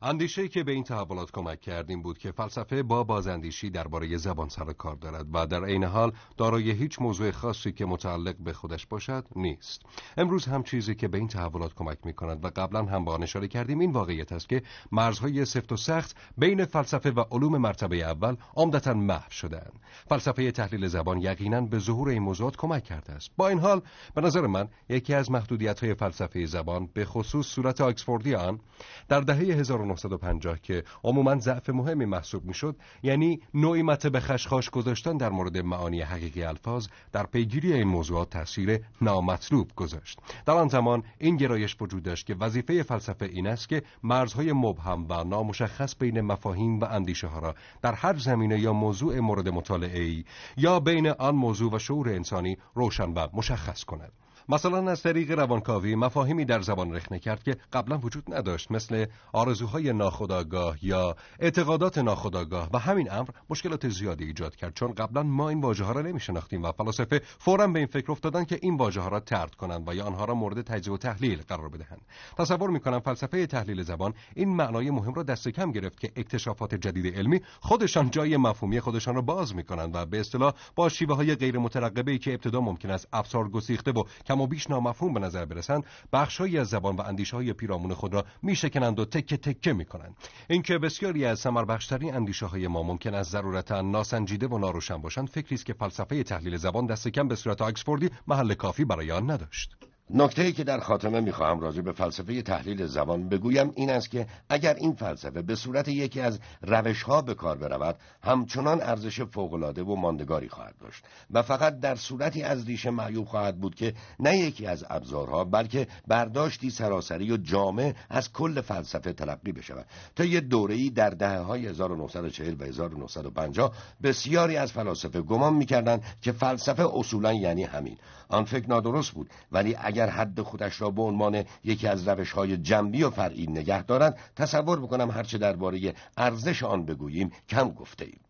اندیشه که به این تحولات کمک کردیم بود که فلسفه با بازاندیشی درباره زبان سر کار دارد و در عین حال دارای هیچ موضوع خاصی که متعلق به خودش باشد نیست امروز هم چیزی که به این تحولات کمک می کند و قبلا هم با اشاره کردیم این واقعیت است که مرزهای سفت و سخت بین فلسفه و علوم مرتبه اول عمدتا محو شدن فلسفه تحلیل زبان یقینا به ظهور این موضوعات کمک کرده است با این حال به نظر من یکی از محدودیت فلسفه زبان به خصوص صورت آکسفوردی آن در دهه 1950 که عموما ضعف مهمی محسوب میشد یعنی نوعی مت به خشخاش گذاشتن در مورد معانی حقیقی الفاظ در پیگیری این موضوعات تاثیر نامطلوب گذاشت در آن زمان این گرایش وجود داشت که وظیفه فلسفه این است که مرزهای مبهم و نامشخص بین مفاهیم و اندیشه ها را در هر زمینه یا موضوع مورد مطالعه ای یا بین آن موضوع و شعور انسانی روشن و مشخص کند مثلا از طریق روانکاوی مفاهیمی در زبان رخنه کرد که قبلا وجود نداشت مثل آرزوهای ناخودآگاه یا اعتقادات ناخداگاه و همین امر مشکلات زیادی ایجاد کرد چون قبلا ما این واژه ها را نمیشناختیم و فلاسفه فورا به این فکر افتادن که این واژه ها را ترد کنند و یا آنها را مورد تجزیه و تحلیل قرار بدهند تصور میکنم فلسفه تحلیل زبان این معنای مهم را دست کم گرفت که اکتشافات جدید علمی خودشان جای مفهومی خودشان را باز میکنند و به اصطلاح با شیوه های غیر مترقبه ای که ابتدا ممکن است افسار گسیخته و کم و بیش نامفهوم به نظر برسند بخشهایی از زبان و اندیشه های پیرامون خود را میشکنند و تکه تکه میکنند اینکه بسیاری از ثمربخشترین بخشترین اندیشه های ما ممکن است ضرورتا ناسنجیده و ناروشن باشند فکری است که فلسفه تحلیل زبان دست کم به صورت آکسفوردی محل کافی برای آن نداشت نکته ای که در خاتمه میخواهم راجع به فلسفه تحلیل زبان بگویم این است که اگر این فلسفه به صورت یکی از روش ها به کار برود همچنان ارزش العاده و ماندگاری خواهد داشت و فقط در صورتی از ریشه معیوب خواهد بود که نه یکی از ابزارها بلکه برداشتی سراسری و جامع از کل فلسفه تلقی بشود تا یه دوره‌ای در دهه های 1940 و 1950 بسیاری از فلاسفه گمان میکردند که فلسفه اصولا یعنی همین آن فکر نادرست بود ولی اگر حد خودش را به عنوان یکی از روش های جنبی و فرعی نگه دارند تصور میکنم هرچه درباره ارزش آن بگوییم کم گفته ایم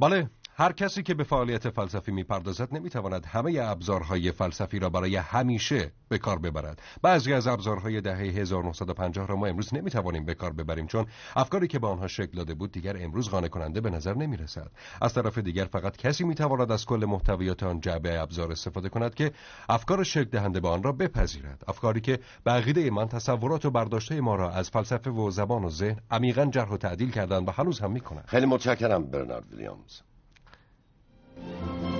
بله هر کسی که به فعالیت فلسفی میپردازد نمیتواند همه ابزارهای فلسفی را برای همیشه به کار ببرد بعضی از ابزارهای دهه 1950 را ما امروز نمیتوانیم به کار ببریم چون افکاری که به آنها شکل داده بود دیگر امروز قانع کننده به نظر نمیرسد از طرف دیگر فقط کسی میتواند از کل محتویات آن جعبه ابزار استفاده کند که افکار شکل دهنده به آن را بپذیرد افکاری که به عقیده من تصورات و برداشته ما را از فلسفه و زبان و ذهن عمیقا جرح و تعدیل کردند و هنوز هم میکنند خیلی متشکرم برنارد ویلیامز Thank you.